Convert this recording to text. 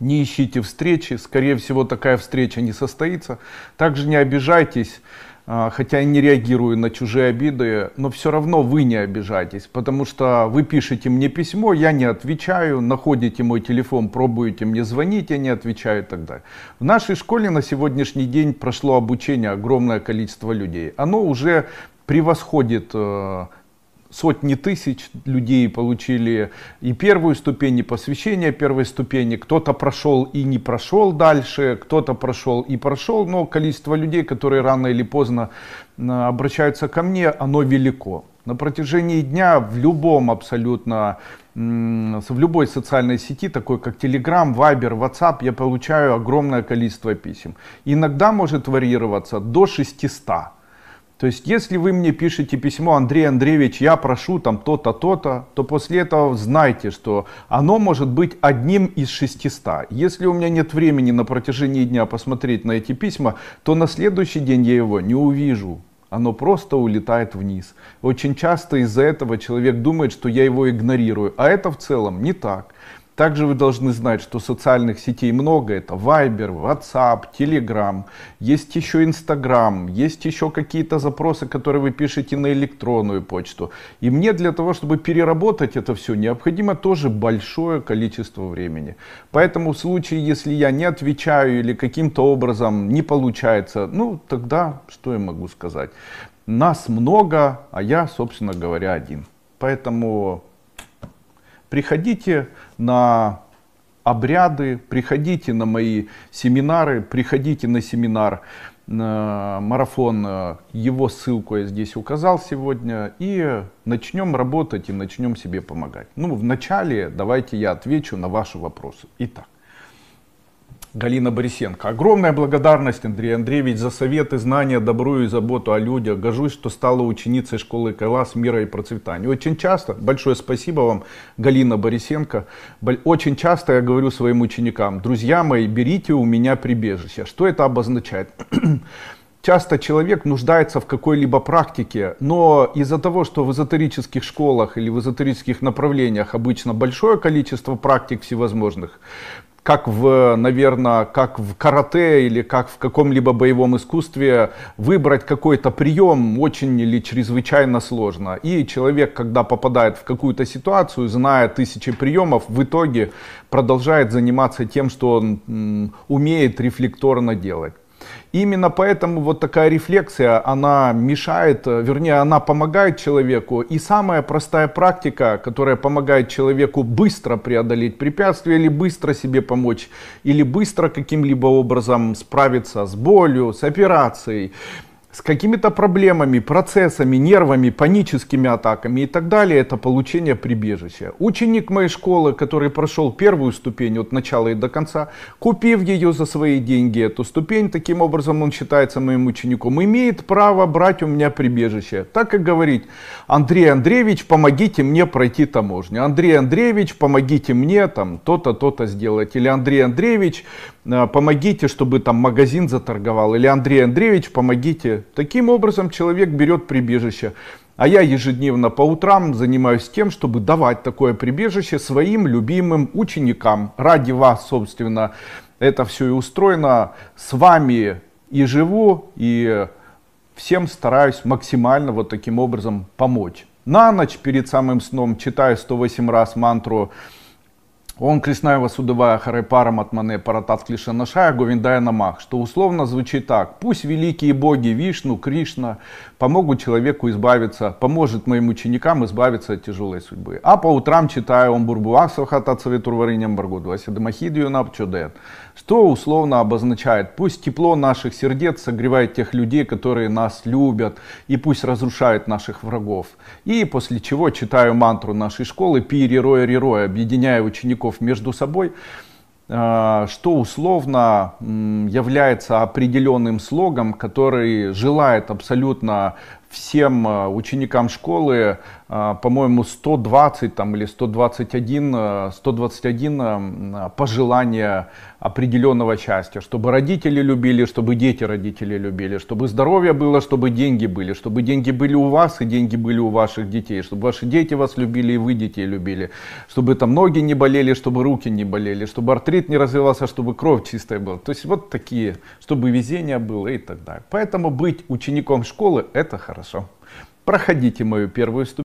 не ищите встречи, скорее всего такая встреча не состоится. Также не обижайтесь, а, хотя я не реагирую на чужие обиды, но все равно вы не обижайтесь, потому что вы пишете мне письмо, я не отвечаю, находите мой телефон, пробуете мне звонить, я не отвечаю и так далее. В нашей школе на сегодняшний день прошло обучение огромное количество людей. Оно уже превосходит э, сотни тысяч людей получили и первую ступень, и посвящение первой ступени. Кто-то прошел и не прошел дальше, кто-то прошел и прошел, но количество людей, которые рано или поздно а, обращаются ко мне, оно велико. На протяжении дня в любом абсолютно, в любой социальной сети, такой как Telegram, Viber, WhatsApp, я получаю огромное количество писем. Иногда может варьироваться до 600 то есть, если вы мне пишете письмо, Андрей Андреевич, я прошу там то-то, то-то, то после этого знайте, что оно может быть одним из 600. Если у меня нет времени на протяжении дня посмотреть на эти письма, то на следующий день я его не увижу. Оно просто улетает вниз. Очень часто из-за этого человек думает, что я его игнорирую. А это в целом не так. Также вы должны знать, что социальных сетей много. Это Viber, WhatsApp, Telegram. Есть еще Instagram. Есть еще какие-то запросы, которые вы пишете на электронную почту. И мне для того, чтобы переработать это все, необходимо тоже большое количество времени. Поэтому в случае, если я не отвечаю или каким-то образом не получается, ну тогда что я могу сказать? Нас много, а я, собственно говоря, один. Поэтому Приходите на обряды, приходите на мои семинары, приходите на семинар на э, марафон, э, его ссылку я здесь указал сегодня, и начнем работать и начнем себе помогать. Ну, вначале давайте я отвечу на ваши вопросы. Итак. Галина Борисенко. Огромная благодарность, Андрей Андреевич, за советы, знания, добро и заботу о людях. Гожусь, что стала ученицей школы Кайлас мира и процветания. Очень часто, большое спасибо вам, Галина Борисенко, очень часто я говорю своим ученикам, друзья мои, берите у меня прибежище. Что это обозначает? часто человек нуждается в какой-либо практике, но из-за того, что в эзотерических школах или в эзотерических направлениях обычно большое количество практик всевозможных, как в, наверное, как в карате или как в каком-либо боевом искусстве, выбрать какой-то прием очень или чрезвычайно сложно. И человек, когда попадает в какую-то ситуацию, зная тысячи приемов, в итоге продолжает заниматься тем, что он умеет рефлекторно делать. Именно поэтому вот такая рефлексия, она мешает, э, вернее, она помогает человеку. И самая простая практика, которая помогает человеку быстро преодолеть препятствие или быстро себе помочь, или быстро каким-либо образом справиться с болью, с операцией, с какими-то проблемами, процессами, нервами, паническими атаками и так далее, это получение прибежища. Ученик моей школы, который прошел первую ступень от начала и до конца, купив ее за свои деньги, эту ступень, таким образом он считается моим учеником, имеет право брать у меня прибежище. Так и говорить, Андрей Андреевич, помогите мне пройти таможню. Андрей Андреевич, помогите мне там то-то, то-то сделать. Или Андрей Андреевич, э, помогите, чтобы там магазин заторговал. Или Андрей Андреевич, помогите Таким образом человек берет прибежище. А я ежедневно по утрам занимаюсь тем, чтобы давать такое прибежище своим любимым ученикам. Ради вас, собственно, это все и устроено. С вами и живу, и всем стараюсь максимально вот таким образом помочь. На ночь перед самым сном читаю 108 раз мантру он Креснаева судовая харай паром от мане паратат клиша нашая говиндая намах, что условно звучит так. Пусть великие боги Вишну, Кришна помогут человеку избавиться, поможет моим ученикам избавиться от тяжелой судьбы. А по утрам читаю он бурбуаксахат от советурвариням баргуду, асидамахидию напчудет, что условно обозначает, пусть тепло наших сердец согревает тех людей, которые нас любят, и пусть разрушает наших врагов. И после чего читаю мантру нашей школы Пири Роя Рироя, объединяя учеников участников между собой, э, что условно является определенным слогом, который желает абсолютно всем э, ученикам школы, э, по-моему, 120 там, или 121, 121 э, пожелания определенного счастья, чтобы родители любили, чтобы дети родители любили, чтобы здоровье было, чтобы деньги были, чтобы деньги были у вас и деньги были у ваших детей, чтобы ваши дети вас любили и вы детей любили, чтобы там ноги не болели, чтобы руки не болели, чтобы артрит не развивался, чтобы кровь чистая была. То есть вот такие, чтобы везение было и так далее. Поэтому быть учеником школы это хорошо хорошо. Проходите мою первую ступень.